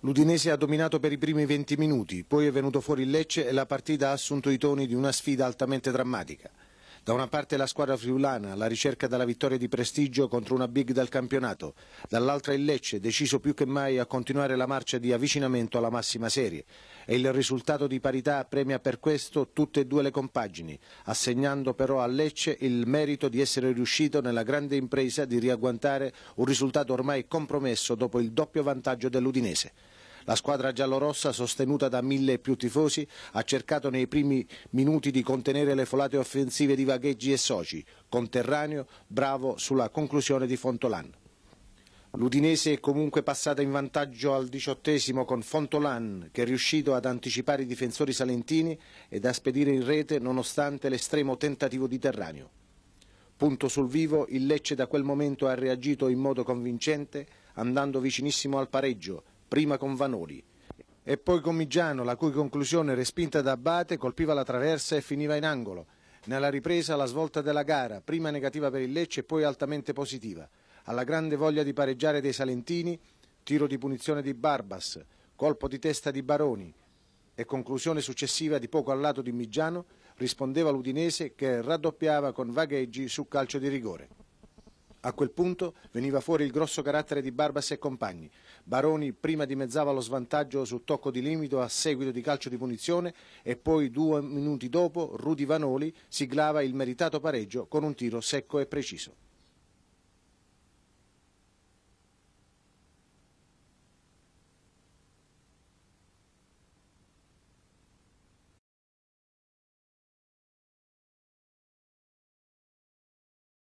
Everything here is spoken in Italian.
L'Udinese ha dominato per i primi 20 minuti, poi è venuto fuori il Lecce e la partita ha assunto i toni di una sfida altamente drammatica. Da una parte la squadra friulana alla ricerca della vittoria di prestigio contro una big del campionato, dall'altra il Lecce deciso più che mai a continuare la marcia di avvicinamento alla massima serie e il risultato di parità premia per questo tutte e due le compagini, assegnando però a Lecce il merito di essere riuscito nella grande impresa di riagguantare un risultato ormai compromesso dopo il doppio vantaggio dell'Udinese. La squadra giallorossa, sostenuta da mille e più tifosi, ha cercato nei primi minuti di contenere le folate offensive di Vagheggi e Soci, conterraneo bravo sulla conclusione di Fontolan. L'Udinese è comunque passata in vantaggio al diciottesimo con Fontolan che è riuscito ad anticipare i difensori salentini ed a spedire in rete nonostante l'estremo tentativo di Terranio. Punto sul vivo, il Lecce da quel momento ha reagito in modo convincente andando vicinissimo al pareggio prima con Vanoli e poi con Migiano, la cui conclusione respinta da Abate colpiva la traversa e finiva in angolo. Nella ripresa la svolta della gara, prima negativa per il Lecce e poi altamente positiva. Alla grande voglia di pareggiare dei Salentini, tiro di punizione di Barbas, colpo di testa di Baroni e conclusione successiva di poco al lato di Migiano, rispondeva l'Udinese che raddoppiava con vagheggi su calcio di rigore. A quel punto veniva fuori il grosso carattere di Barbas e compagni. Baroni prima dimezzava lo svantaggio sul tocco di limito a seguito di calcio di punizione e poi due minuti dopo Rudi Vanoli siglava il meritato pareggio con un tiro secco e preciso.